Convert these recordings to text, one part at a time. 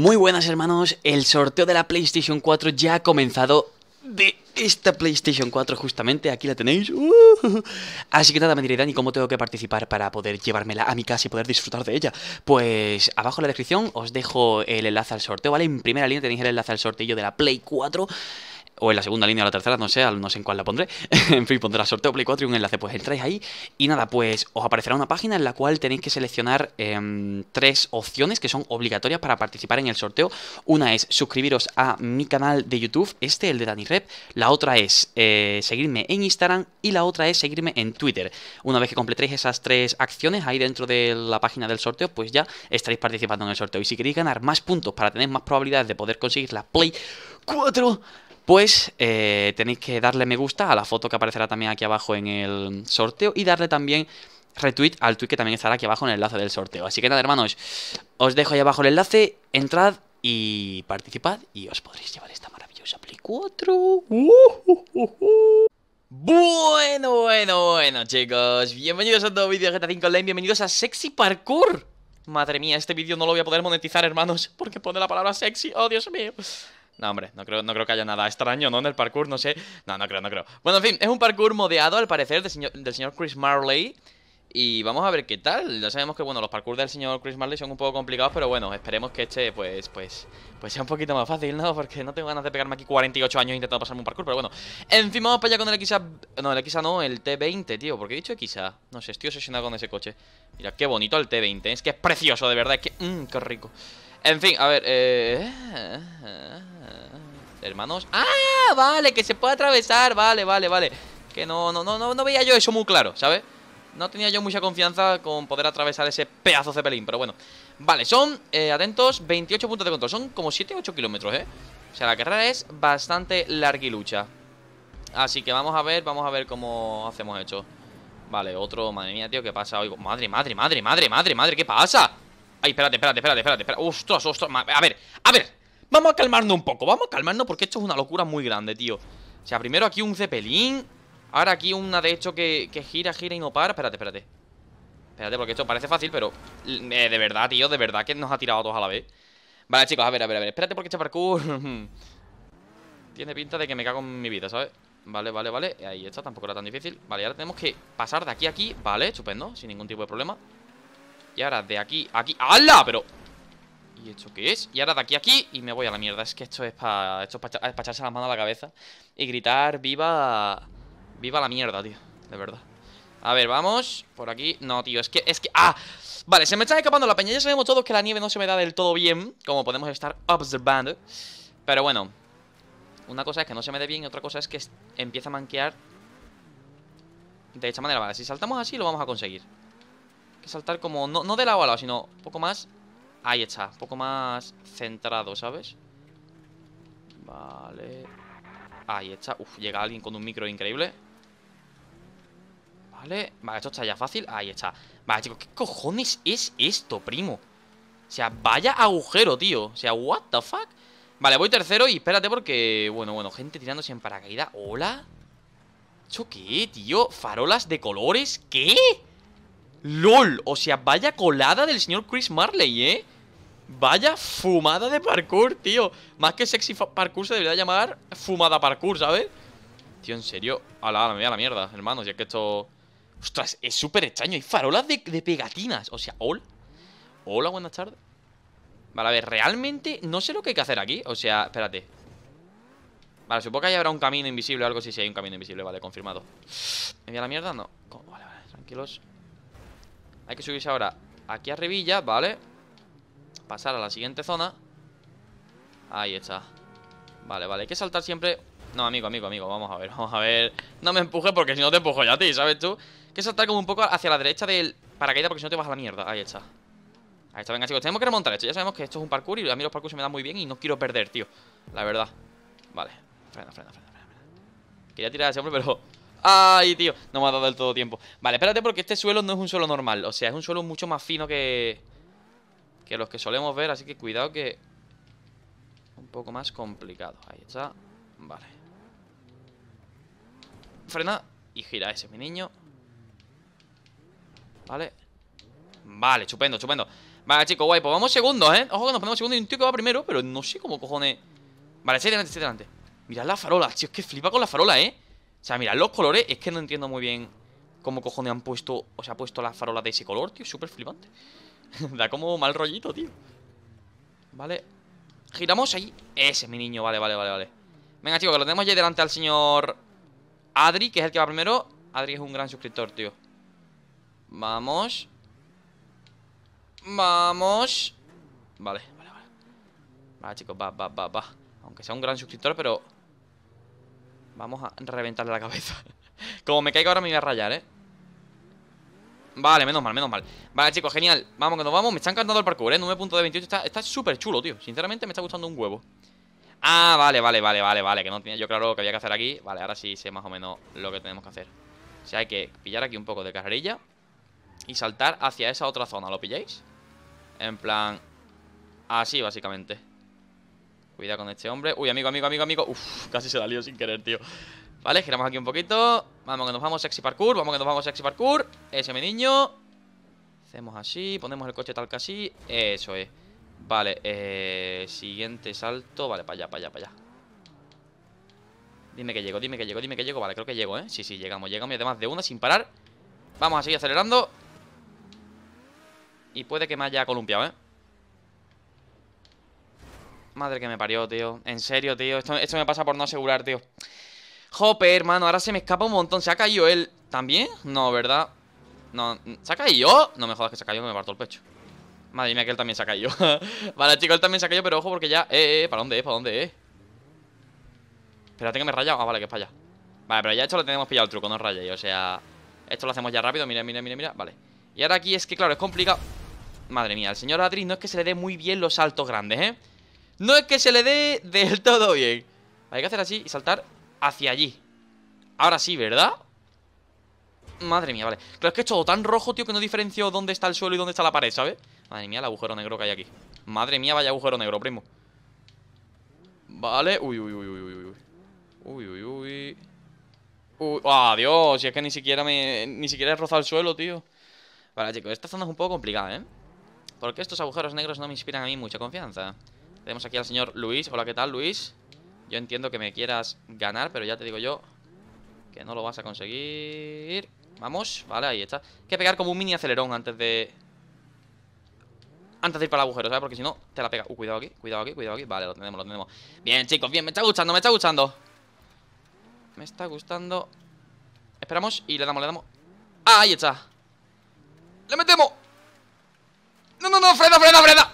Muy buenas hermanos, el sorteo de la PlayStation 4 ya ha comenzado de esta PlayStation 4 justamente, aquí la tenéis. Uh. Así que nada, me diré, Dani, ¿cómo tengo que participar para poder llevármela a mi casa y poder disfrutar de ella? Pues abajo en la descripción os dejo el enlace al sorteo, ¿vale? En primera línea tenéis el enlace al sorteo de la Play 4 o en la segunda línea o la tercera, no sé, no sé en cuál la pondré. en fin, pondré la sorteo Play 4 y un enlace, pues entráis ahí y nada, pues os aparecerá una página en la cual tenéis que seleccionar em, tres opciones que son obligatorias para participar en el sorteo. Una es suscribiros a mi canal de YouTube, este, el de Dani Rep, la otra es eh, seguirme en Instagram y la otra es seguirme en Twitter. Una vez que completéis esas tres acciones ahí dentro de la página del sorteo, pues ya estaréis participando en el sorteo. Y si queréis ganar más puntos para tener más probabilidades de poder conseguir la Play 4, pues eh, tenéis que darle me gusta a la foto que aparecerá también aquí abajo en el sorteo y darle también retweet al tweet que también estará aquí abajo en el enlace del sorteo. Así que nada, hermanos, os dejo ahí abajo el enlace, entrad y participad y os podréis llevar esta maravillosa Play 4. Uh, uh, uh, bueno, bueno, bueno, chicos, bienvenidos a un nuevo vídeo de GTA 5 Online, bienvenidos a Sexy Parkour. Madre mía, este vídeo no lo voy a poder monetizar, hermanos, porque pone la palabra sexy, oh Dios mío. No, hombre, no creo, no creo que haya nada extraño, ¿no? En el parkour, no sé. No, no creo, no creo. Bueno, en fin, es un parkour modeado, al parecer, del señor, Chris Marley. Y vamos a ver qué tal. Ya sabemos que, bueno, los parkours del señor Chris Marley son un poco complicados, pero bueno, esperemos que este, pues, pues, pues sea un poquito más fácil, ¿no? Porque no tengo ganas de pegarme aquí 48 años intentando pasarme un parkour, pero bueno. En fin, vamos para allá con el XA... No, el XA no, el T20, tío. porque he dicho XA? No sé, estoy obsesionado con ese coche. Mira, qué bonito el T20, es que es precioso, de verdad, es que... Mmm, qué rico. En fin, a ver, eh, Hermanos... ¡Ah! Vale, que se puede atravesar, vale, vale, vale Que no, no, no, no veía yo eso muy claro, ¿sabes? No tenía yo mucha confianza con poder atravesar ese pedazo de pero bueno Vale, son, eh, atentos, 28 puntos de control Son como 7 8 kilómetros, ¿eh? O sea, la carrera es bastante larguilucha Así que vamos a ver, vamos a ver cómo hacemos esto Vale, otro, madre mía, tío, ¿qué pasa hoy? Madre, madre, madre, madre, madre, madre, ¿qué pasa? Ay, espérate, espérate, espérate, espérate, espérate. Ostras, ostras. A ver, a ver. Vamos a calmarnos un poco, vamos a calmarnos porque esto es una locura muy grande, tío. O sea, primero aquí un cepelín. Ahora aquí una de hecho que, gira, gira y no para. Espérate, espérate. Espérate, porque esto parece fácil, pero... Eh, de verdad, tío, de verdad que nos ha tirado a todos a la vez. Vale, chicos, a ver, a ver, a ver. Espérate porque este parkour... Tiene pinta de que me cago en mi vida, ¿sabes? Vale, vale, vale. Ahí está, tampoco era tan difícil. Vale, ahora tenemos que pasar de aquí a aquí. Vale, estupendo, sin ningún tipo de problema. Y ahora de aquí a aquí ¡Hala! Pero... ¿Y esto qué es? Y ahora de aquí a aquí y me voy a la mierda Es que esto es para... Esto para echarse las manos a la cabeza Y gritar ¡Viva... Viva la mierda, tío De verdad a ver, vamos Por aquí No, tío, es que, es que ¡Ah! Vale, se me está escapando la peña Ya sabemos todos que la nieve no se me da del todo bien Como podemos estar observando Pero bueno Una cosa es que no se me dé bien Y otra cosa es que empieza a manquear De esta manera Vale, si saltamos así lo vamos a conseguir saltar como... No, de lado a sino un poco más... Ahí está, un poco más centrado, ¿sabes? Vale... Ahí está. Uf, llega alguien con un micro increíble. Vale, vale, esto está ya fácil Ahí está Vale, chicos, ¿qué cojones es esto, primo? O sea, vaya agujero, tío O sea, what the fuck Vale, voy tercero y espérate porque... Bueno, bueno, gente tirándose en paracaídas ¿Hola? ¿Esto qué, tío? ¿Farolas de colores? ¿Qué? LOL, o sea, vaya colada del señor Chris Marley, ¿eh? Vaya fumada de parkour, tío Más que sexy parkour se debería llamar fumada parkour, ¿sabes? Tío, en serio, a la, me la, a la mierda, hermano Si es que esto... Ostras, es súper extraño Hay farolas de, pegatinas O sea, ¡ol! Hola, buenas tardes Vale, a ver, realmente no sé lo que hay que hacer aquí O sea, espérate Vale, supongo que ahí habrá un camino invisible o algo así Si hay un camino invisible, vale, confirmado ¿Me voy a la mierda? No Vale, vale, tranquilos hay que subirse ahora aquí arribilla, ¿vale? Pasar a la siguiente zona Ahí está Vale, vale, hay que saltar siempre No, amigo, amigo, amigo, vamos a ver, vamos a ver No me empuje porque si no te empujo ya a ti, ¿sabes tú? Hay que saltar como un poco hacia la derecha del paracaídas Porque si no te vas a la mierda, ahí está Ahí está, venga chicos, tenemos que remontar esto Ya sabemos que esto es un parkour y a mí los parkour se me dan muy bien Y no quiero perder, tío, la verdad Vale, frena, frena, frena, frena. Quería tirar a ese hombre, pero Ay, tío, no me ha dado el todo tiempo Vale, espérate porque este suelo no es un suelo normal O sea, es un suelo mucho más fino que... Que los que solemos ver, así que cuidado que... Un poco más complicado Ahí está, vale Frena y gira, ese mi niño Vale Vale, estupendo, chupendo. Vale, chicos, guay, pues vamos segundos, ¿eh? Ojo que nos ponemos segundos y un tío que va primero, pero no sé cómo cojones Vale, estoy adelante, estoy delante Mirad la farola, tío, es que flipa con la farola, ¿eh? O sea, mira, los colores, es que no entiendo muy bien cómo cojones han puesto, o sea, ha puesto las farolas de ese color, tío, súper flipante. da como mal rollito, tío. Vale. Giramos ahí. Ese es mi niño, vale, vale, vale, vale. Venga, chicos, que lo tenemos ya delante al señor Adri, que es el que va primero. Adri es un gran suscriptor, tío. Vamos. Vamos. Vale, vale, vale. Vale, chicos, va, va, va, va. Aunque sea un gran suscriptor, pero... Vamos a reventarle la cabeza Como me caiga ahora me voy a rayar, ¿eh? Vale, menos mal, menos mal Vale, chicos, genial Vamos, que nos vamos Me está encantando el parkour, ¿eh? 9.28 Está, está súper chulo, tío Sinceramente me está gustando un huevo Ah, vale, vale, vale, vale, vale Que no tenía yo claro lo que había que hacer aquí Vale, ahora sí sé más o menos lo que tenemos que hacer O sea, hay que pillar aquí un poco de carrerilla Y saltar hacia esa otra zona ¿Lo pilláis? En plan... Así, básicamente Cuidado con este hombre Uy, amigo, amigo, amigo, amigo uff, casi se la lío sin querer, tío Vale, giramos aquí un poquito Vamos que nos vamos, sexy parkour Vamos que nos vamos, sexy parkour Ese mi niño Hacemos así Ponemos el coche tal que Eso es Vale, eh, siguiente salto Vale, para allá, para allá, para allá Dime que llego, dime que llego, dime que llego Vale, creo que llego, ¿eh? Sí, sí, llegamos, llegamos Y además de una sin parar Vamos a seguir acelerando Y puede que me haya columpiado, ¿eh? Madre que me parió, tío. En serio, tío. Esto, me pasa por no asegurar, tío. Jope, hermano, ahora se me escapa un montón. ¿Se ha caído él también? No, ¿verdad? No, ¿se ha caído? No me jodas que se ha caído, me parto el pecho. Madre mía, que él también se ha caído. vale, chicos, él también se ha caído, pero ojo porque ya... Eh, eh, ¿para dónde es? ¿Para dónde es? Espérate que me he rayado. Ah, vale, que es para allá. Vale, pero ya esto lo tenemos pillado el truco, no rayéis. O sea, esto lo hacemos ya rápido. Mira, mira, mira, mira. Vale. Y ahora aquí es que, claro, es complicado. Madre mía, el señor Adri no es que se le dé muy bien los saltos grandes, ¿eh? No es que se le dé del todo bien Hay que hacer así y saltar hacia allí Ahora sí, ¿verdad? Madre mía, vale Claro, que es todo tan rojo, tío, que no diferencio dónde está el suelo y dónde está la pared, ¿sabes? Madre mía, el agujero negro que hay aquí Madre mía, vaya agujero negro, primo Vale, uy, uy, uy, uy, uy Uy, uy, uy Uy, ¡Ah, Dios! Si es que ni siquiera me... Ni siquiera he rozado el suelo, tío Vale, chicos, esta zona es un poco complicada, ¿eh? Porque estos agujeros negros no me inspiran a mí mucha confianza tenemos aquí al señor Luis. Hola, ¿qué tal, Luis? Yo entiendo que me quieras ganar, pero ya te digo yo que no lo vas a conseguir. Vamos, vale, ahí está. Hay que pegar como un mini acelerón antes de... Antes de ir para el agujero, ¿sabes? Porque si no, te la pega. Uh, cuidado aquí, cuidado aquí, cuidado aquí. Vale, lo tenemos, lo tenemos. Bien, chicos, bien, me está gustando, me está gustando. Me está gustando. Esperamos y le damos, le damos. ¡Ah, ahí está! ¡Le metemos! ¡No, no, no! ¡Frena, frena, frena!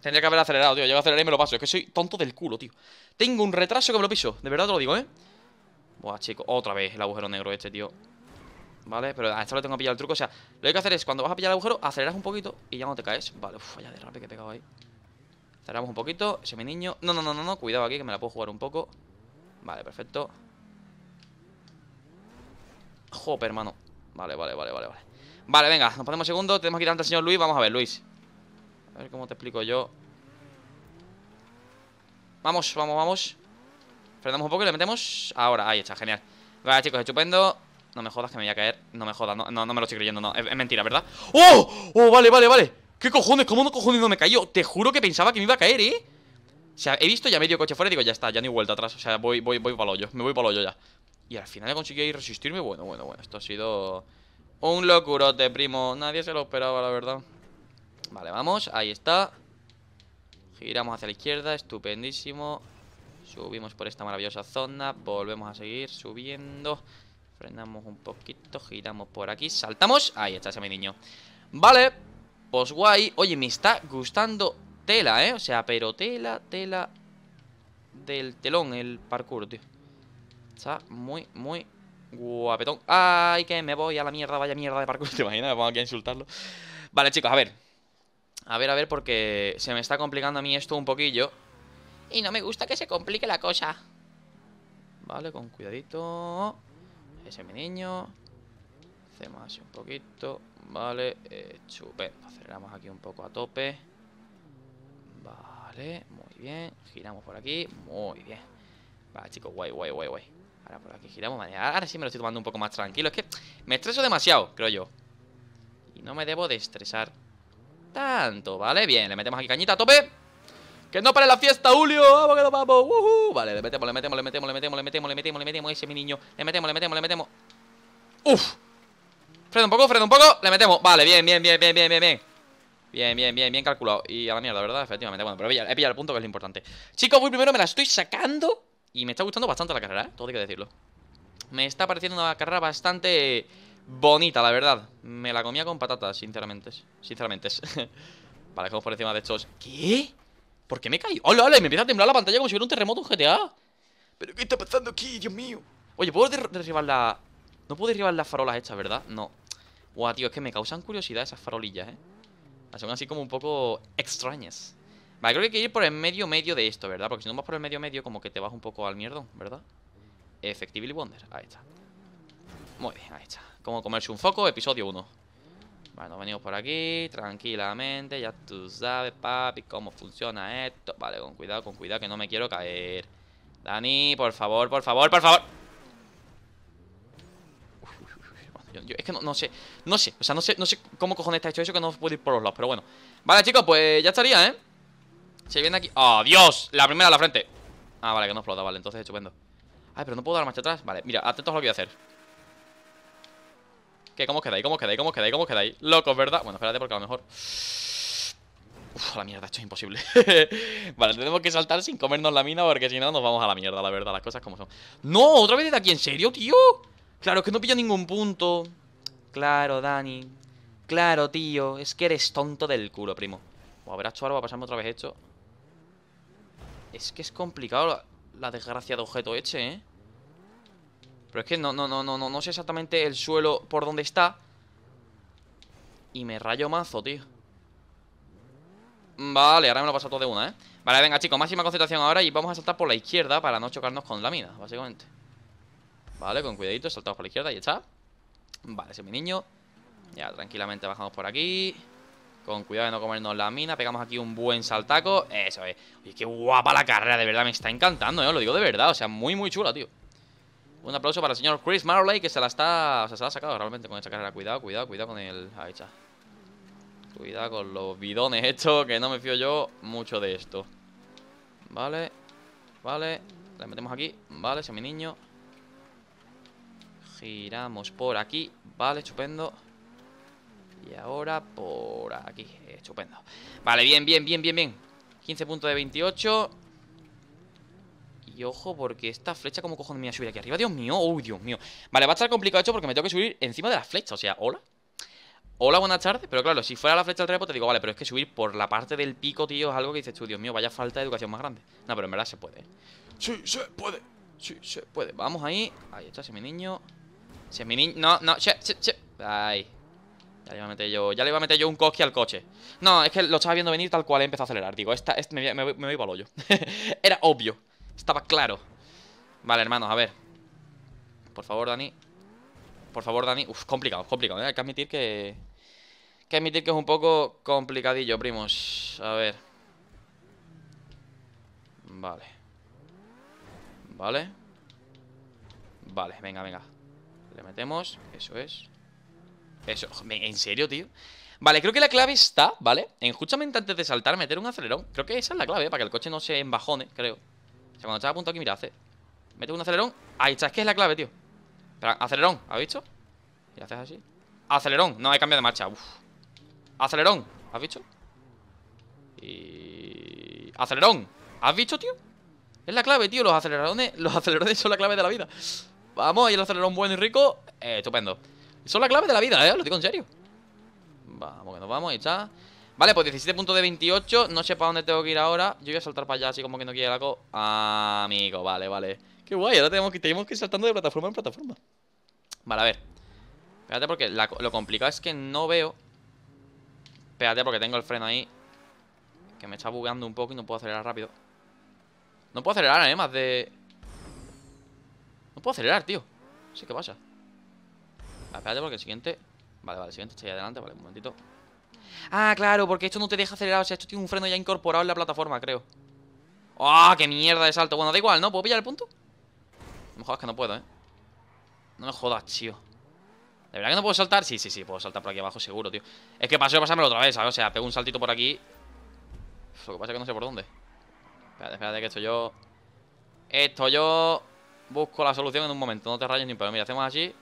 Tendría que haber acelerado, tío. Yo voy a acelerar y me lo paso. Es que soy tonto del culo, tío. Tengo un retraso que me lo piso. De verdad te lo digo, ¿eh? Buah, chico. Otra vez el agujero negro este, tío. Vale, pero a lo le tengo que pillar el truco. O sea, lo que hay que hacer es, cuando vas a pillar el agujero, aceleras un poquito y ya no te caes. Vale, uff, de rápido que he pegado ahí. Aceleramos un poquito. Ese mi niño. No, no, no, no, Cuidado aquí, que me la puedo jugar un poco. Vale, perfecto. Jope, hermano. Vale, vale, vale, vale, vale. Vale, venga, nos ponemos segundo. Tenemos que ir ante señor Luis. Vamos a ver, Luis. A ver cómo te explico yo. Vamos, vamos, vamos. Frenamos un poco y le metemos. Ahora, ahí está, genial. Vale, chicos, estupendo. No me jodas que me voy a caer. No me jodas, no, no, me lo estoy creyendo, no. Es, mentira, ¿verdad? ¡Oh! ¡Oh, vale, vale, vale! ¿Qué cojones? ¿Cómo no cojones no me cayó? Te juro que pensaba que me iba a caer, ¿eh? O sea, he visto ya medio coche fuera y digo, ya está, ya ni vuelta atrás. O sea, voy, voy, voy para el hoyo. Me voy para el hoyo ya. Y al final he conseguido ir resistirme. Bueno, bueno, bueno. Esto ha sido un locurote, primo. Nadie se lo esperaba, la verdad. Vale, vamos, ahí está Giramos hacia la izquierda, estupendísimo Subimos por esta maravillosa zona Volvemos a seguir subiendo Frenamos un poquito, giramos por aquí Saltamos, ahí está ese mi niño Vale, pues guay Oye, me está gustando tela, eh O sea, pero tela, tela Del telón, el parkour, tío Está muy, muy guapetón Ay, que me voy a la mierda, vaya mierda de parkour ¿Te imaginas? Me pongo aquí a insultarlo Vale, chicos, a ver a ver, a ver, porque se me está complicando a mí esto un poquillo. Y no me gusta que se complique la cosa. Vale, con cuidadito. Ese mi niño. Hacemos así un poquito. Vale, eh, Aceleramos aquí un poco a tope. Vale, muy bien. Giramos por aquí. Muy bien. Vale, chicos, guay, guay, guay, guay. Ahora por aquí giramos. Vale, ahora sí me lo estoy tomando un poco más tranquilo. Es que me estreso demasiado, creo yo. Y no me debo de estresar tanto, ¿vale? Bien, le metemos aquí cañita a tope ¡Que no pare la fiesta, Julio! ¡Vamos, que nos vamos! ¡Woohoo! Vale, le metemos, le metemos, le metemos, le metemos, le metemos, le metemos, le metemos ese mi niño Le metemos, le metemos, le metemos ¡Uf! ¡Fredo un poco, fredo un poco Le metemos, vale, bien, bien, bien, bien, bien, bien, bien Bien, bien, bien, bien calculado Y a la mierda, ¿verdad? Efectivamente, bueno, pero he pillado, el punto que es lo importante Chicos, muy primero, me la estoy sacando Y me está gustando bastante la carrera, ¿eh? Todo hay que decirlo Me está pareciendo una carrera bastante bonita, la verdad. Me la comía con patatas, sinceramente. Sinceramente. vale, dejamos por encima de estos. ¿Qué? ¿Por qué me caí ¡Hola, hola! Y me empieza a temblar la pantalla como si hubiera un terremoto en GTA. ¿Pero qué está pasando aquí, Dios mío? Oye, ¿puedo derribar la...? No puedo derribar las farolas estas, ¿verdad? No. Guau, tío, es que me causan curiosidad esas farolillas, ¿eh? Ah, son así como un poco extrañas. Vale, creo que hay que ir por el medio medio de esto, ¿verdad? Porque si no vas por el medio medio, como que te vas un poco al mierdo, ¿verdad? Effectively Wonder. Ahí está. Muy bien, ahí está Cómo comerse un foco, episodio 1 Bueno, venimos por aquí Tranquilamente, ya tú sabes, papi Cómo funciona esto Vale, con cuidado, con cuidado, que no me quiero caer Dani, por favor, por favor, por favor es que no, sé, no sé, o sea, no sé, no sé cómo cojones está hecho eso que no puedo ir por los lados, pero bueno. Vale, chicos, pues ya estaría, ¿eh? Se viene aquí. ¡Oh, Dios! La primera a la frente. Ah, vale, que no explota, vale, entonces estupendo. Ay, pero no puedo dar marcha atrás. Vale, mira, atentos a lo que voy a hacer. ¿Cómo quedáis? ¿Cómo quedáis? ¿Cómo quedáis? ¿Cómo quedáis? Locos, ¿verdad? Bueno, espérate porque a lo mejor... Uf, la mierda, esto es imposible Vale, tenemos que saltar sin comernos la mina Porque si no nos vamos a la mierda, la verdad, las cosas como son ¡No! ¿Otra vez de aquí? ¿En serio, tío? Claro, es que no pillo ningún punto Claro, Dani Claro, tío, es que eres tonto del culo, primo O habrá hecho algo, va a pasarme otra vez esto Es que es complicado la, la desgracia de objeto este, ¿eh? Pero es que no, no, no, no, no, sé exactamente el suelo por dónde está. Y me rayo mazo, tío. Vale, ahora me lo paso todo de una, ¿eh? Vale, venga, chicos, máxima concentración ahora y vamos a saltar por la izquierda para no chocarnos con la mina, básicamente. Vale, con cuidadito, saltamos por la izquierda y está. Vale, ese es mi niño. Ya, tranquilamente bajamos por aquí. Con cuidado de no comernos la mina. Pegamos aquí un buen saltaco. Eso es. Oye, qué guapa la carrera, de verdad. Me está encantando, ¿eh? lo digo de verdad. O sea, muy, muy chula, tío. Un aplauso para el señor Chris Marley, que se la está. se la ha sacado realmente con esta carrera. Cuidado, cuidado, cuidado con el. Ahí está. Cuidado con los bidones estos, que no me fío yo mucho de esto. Vale, vale. Le metemos aquí. Vale, ese mi niño. Giramos por aquí. Vale, estupendo. Y ahora por aquí. Estupendo. Vale, bien, bien, bien, bien, bien. 15 puntos de 28. Y ojo, porque esta flecha, Como cojones me voy a subir aquí arriba? ¡Dios mío! Uy, Dios mío! Vale, va a estar complicado esto porque me tengo que subir encima de la flecha. O sea, ¿hola? Hola, buenas tardes. Pero claro, si fuera la flecha del trepo pues te digo, vale, pero es que subir por la parte del pico, tío, es algo que dices tú, Dios mío, vaya falta de educación más grande. No, pero en verdad se puede. Sí, se puede. Sí, se puede. Vamos ahí. Ahí está, si mi niño. Si es mi niño. No, no, Che, che, che. Ay. Ya le iba a meter yo. Ya le iba a meter yo un coche al coche. No, es que lo estaba viendo venir tal cual he empezado a acelerar. Digo, esta, este, me, me, hoyo. Era obvio. Estaba claro Vale, hermanos, a ver Por favor, Dani Por favor, Dani Uf, complicado, complicado ¿eh? Hay que admitir que... Hay que admitir que es un poco complicadillo, primos A ver Vale Vale Vale, venga, venga Le metemos, eso es Eso, ¿en serio, tío? Vale, creo que la clave está, ¿vale? En justamente antes de saltar, meter un acelerón Creo que esa es la clave, para que el coche no se embajone, creo sea, cuando estás a punto aquí, mira, hace. Mete un acelerón. Ahí está, es que es la clave, tío. Espera, acelerón, ¿has visto? Y haces así. Acelerón, no, hay cambio de marcha. Uf. Acelerón, ¿has visto? Y. Acelerón, ¿has visto, tío? Es la clave, tío. Los acelerones, los acelerones son la clave de la vida. Vamos, ahí el acelerón bueno y rico. Eh, estupendo. Son la clave de la vida, eh. Lo digo en serio. Vamos, que nos vamos, ahí está. Vale, pues 17.28, de 28 No sé para dónde tengo que ir ahora Yo voy a saltar para allá así como que no quiera la co... Ah, amigo, vale, vale Qué guay, ahora tenemos que, tenemos que ir saltando de plataforma en plataforma Vale, a ver Espérate porque lo complicado es que no veo Espérate porque tengo el freno ahí Que me está bugueando un poco y no puedo acelerar rápido No puedo acelerar, además eh, más de... No puedo acelerar, tío No sé qué pasa Espérate porque el siguiente... Vale, vale, el siguiente está ahí adelante Vale, un momentito Ah, claro, porque esto no te deja acelerar. O sea, esto tiene un freno ya incorporado en la plataforma, creo. ¡Ah, qué mierda de salto! Bueno, da igual, ¿no? ¿Puedo pillar el punto? No me jodas que no puedo, ¿eh? No me jodas, tío. ¿De verdad que no puedo saltar? Sí, sí, sí, puedo saltar por aquí abajo, seguro, tío. Es que a pasármelo otra vez, ¿sabes? O sea, pego un saltito por aquí. lo que pasa es que no sé por dónde. Espérate, espérate, que esto yo... Esto yo... Busco la solución en un momento, no te rayes ni un pedo. Mira, hacemos así.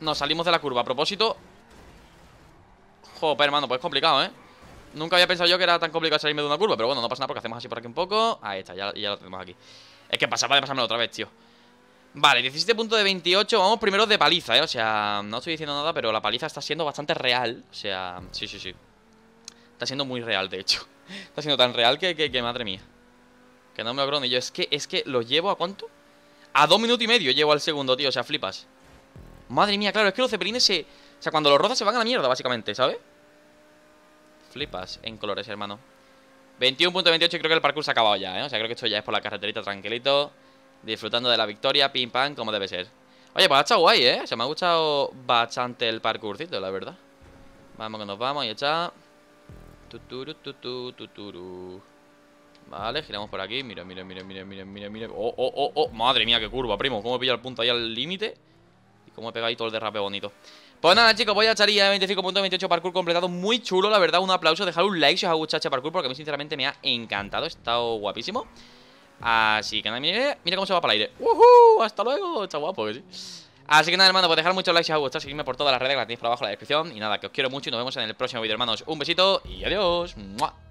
Nos salimos de la curva. A propósito, Joder, hermano, pues es complicado, ¿eh? Nunca había pensado yo que era tan complicado salirme de una curva Pero bueno, no pasa nada porque hacemos así por aquí un poco Ahí está, ya, lo tenemos aquí Es que pasaba de pasármelo otra vez, tío Vale, 17 puntos de 28, vamos primero de paliza, ¿eh? O sea, no estoy diciendo nada, pero la paliza está siendo bastante real O sea, sí, sí, sí Está siendo muy real, de hecho Está siendo tan real que, que, que madre mía Que no me lo ni yo, es que, es que lo llevo a cuánto? A dos minutos y medio llevo al segundo, tío, o sea, flipas Madre mía, claro, es que los cepelines se... O sea, cuando los rozas se van a la mierda, básicamente, ¿sabes? Flipas en colores, hermano 21.28 creo que el parkour se ha acabado ya, ¿eh? O sea, creo que esto ya es por la carreterita tranquilito Disfrutando de la victoria, pim pam, como debe ser Oye, pues ha estado guay, ¿eh? O se me ha gustado bastante el parkourcito, la verdad Vamos que nos vamos y está Tuturu, tuturu, tuturu Vale, giramos por aquí Mira, mira, mira, mira, mira, mira, mira Oh, oh, oh, oh Madre mía, qué curva, primo Cómo he pillado el punto ahí al límite Y cómo he pegado ahí todo el derrape bonito pues nada, chicos, voy a echar ya 25.28 parkour completado. Muy chulo, la verdad. Un aplauso. dejar un like si os ha gustado este parkour, porque a mí, sinceramente, me ha encantado. Ha estado guapísimo. Así que nada, mira, mira cómo se va para el aire. ¡Woohoo! ¡Hasta luego! Está guapo, que sí. Así que nada, hermano, pues dejar muchos likes si os ha gustado. Seguidme por todas las redes que la tenéis por abajo en la descripción. Y nada, que os quiero mucho y nos vemos en el próximo vídeo, hermanos. Un besito y adiós. ¡Mua!